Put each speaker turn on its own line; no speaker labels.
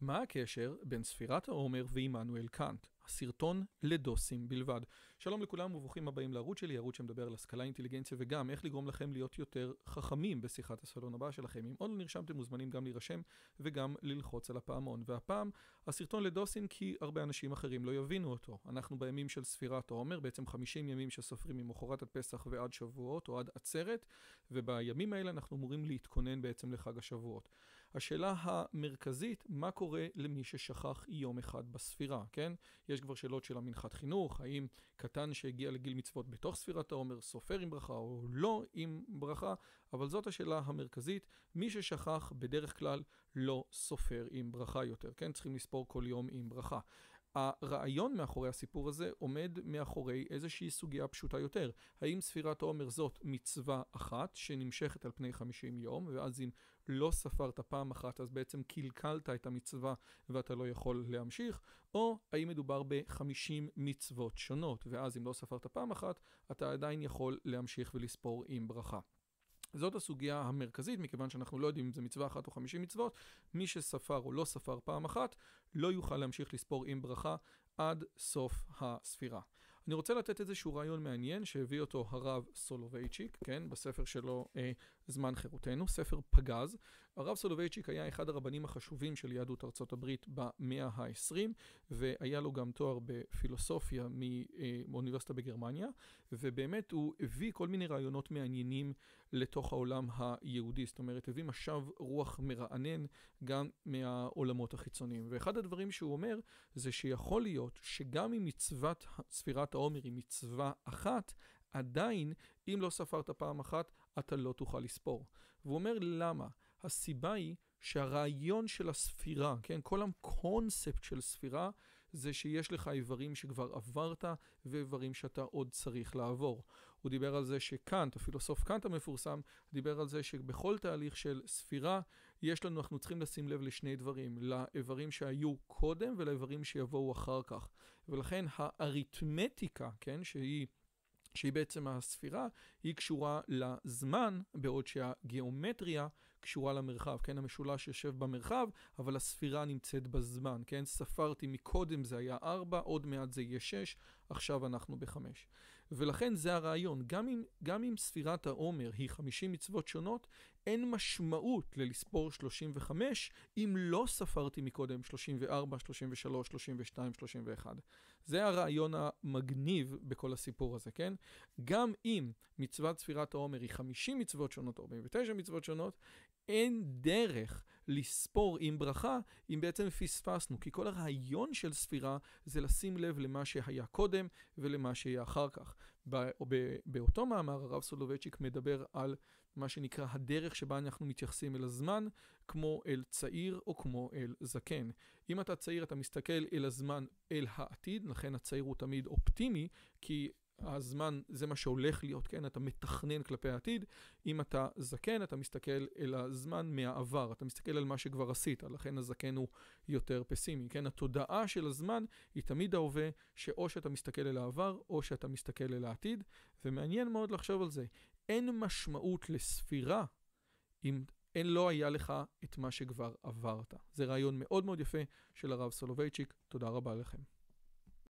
מה הקשר בין ספירת העומר ועמנואל קאנט? הסרטון לדוסים בלבד. שלום לכולם וברוכים הבאים לערוץ שלי, ערוץ שמדבר על השכלה, אינטליגנציה וגם איך לגרום לכם להיות יותר חכמים בשיחת הסלון הבא שלכם. אם עוד לא נרשמתם מוזמנים גם להירשם וגם ללחוץ על הפעמון. והפעם הסרטון לדוסים כי הרבה אנשים אחרים לא יבינו אותו. אנחנו בימים של ספירת העומר, בעצם 50 ימים שסופרים ממחרת הפסח ועד שבועות או עד עצרת, ובימים האלה אנחנו אמורים להתכונן בעצם לחג השבועות. השאלה המרכזית, מה קורה למי ששכח יום אחד בספירה, כן? יש כבר שאלות של המנחת חינוך, האם קטן שהגיע לגיל מצוות בתוך ספירת העומר סופר עם ברכה או לא עם ברכה, אבל זאת השאלה המרכזית. מי ששכח בדרך כלל לא סופר עם ברכה יותר, כן? צריכים לספור כל יום עם ברכה. הרעיון מאחורי הסיפור הזה עומד מאחורי איזושהי סוגיה פשוטה יותר. האם ספירת העומר זאת מצווה אחת שנמשכת על פני 50 יום, ואז אם לא ספרת פעם אחת אז בעצם קלקלת את המצווה ואתה לא יכול להמשיך, או האם מדובר ב-50 מצוות שונות, ואז אם לא ספרת פעם אחת, אתה עדיין יכול להמשיך ולספור עם ברכה. זאת הסוגיה המרכזית, מכיוון שאנחנו לא יודעים אם זה מצווה אחת או חמישים מצוות, מי שספר או לא ספר פעם אחת, לא יוכל להמשיך לספור עם ברכה עד סוף הספירה. אני רוצה לתת איזשהו רעיון מעניין שהביא אותו הרב סולובייצ'יק, כן, בספר שלו אה, זמן חירותנו, ספר פגז. הרב סולובייצ'יק היה אחד הרבנים החשובים של יהדות ארצות הברית במאה ה-20, והיה לו גם תואר בפילוסופיה אה, מאוניברסיטה בגרמניה, ובאמת הוא הביא כל מיני רעיונות מעניינים לתוך העולם היהודי, זאת אומרת, הביא משב רוח מרענן גם מהעולמות החיצוניים. ואחד הדברים שהוא אומר זה שיכול להיות שגם אם מצוות ספירת העומר היא מצווה אחת, עדיין, אם לא ספרת פעם אחת, אתה לא תוכל לספור. והוא אומר למה. הסיבה היא שהרעיון של הספירה, כן, כל הקונספט של ספירה, זה שיש לך איברים שכבר עברת ואיברים שאתה עוד צריך לעבור. הוא דיבר על זה שקאנט, הפילוסוף קאנט המפורסם, דיבר על זה שבכל תהליך של ספירה, יש לנו, אנחנו צריכים לשים לב לשני דברים, לאיברים שהיו קודם ולאיברים שיבואו אחר כך. ולכן האריתמטיקה, כן, שהיא... שהיא בעצם הספירה, היא קשורה לזמן, בעוד שהגיאומטריה קשורה למרחב, כן? המשולש יושב במרחב, אבל הספירה נמצאת בזמן, כן? ספרתי מקודם זה היה 4, עוד מעט זה יהיה 6, עכשיו אנחנו ב-5. ולכן זה הרעיון, גם אם, גם אם ספירת העומר היא 50 מצוות שונות, אין משמעות ללספור 35 אם לא ספרתי מקודם 34, 33, 32, 31. זה הרעיון המגניב בכל הסיפור הזה, כן? גם אם מצוות ספירת העומר היא 50 מצוות שונות, 49 מצוות שונות, אין דרך לספור עם ברכה אם בעצם פספסנו, כי כל הרעיון של ספירה זה לשים לב למה שהיה קודם ולמה שיהיה אחר כך. בא, באותו מאמר הרב סולובייצ'יק מדבר על מה שנקרא הדרך שבה אנחנו מתייחסים אל הזמן, כמו אל צעיר או כמו אל זקן. אם אתה צעיר אתה מסתכל אל הזמן, אל העתיד, לכן הצעיר הוא תמיד אופטימי, כי הזמן זה מה שהולך להיות, כן? אתה מתכנן כלפי העתיד. אם אתה זקן, אתה מסתכל אל הזמן מהעבר, אתה מסתכל על מה שכבר עשית, לכן הזקן הוא יותר פסימי, כן? התודעה של הזמן היא תמיד ההווה, שאו שאתה מסתכל אל העבר, או שאתה מסתכל אל העתיד, ומעניין מאוד לחשוב על זה. אין משמעות לספירה אם אין לא היה לך את מה שכבר עברת. זה רעיון מאוד מאוד יפה של הרב סולובייצ'יק, תודה רבה לכם.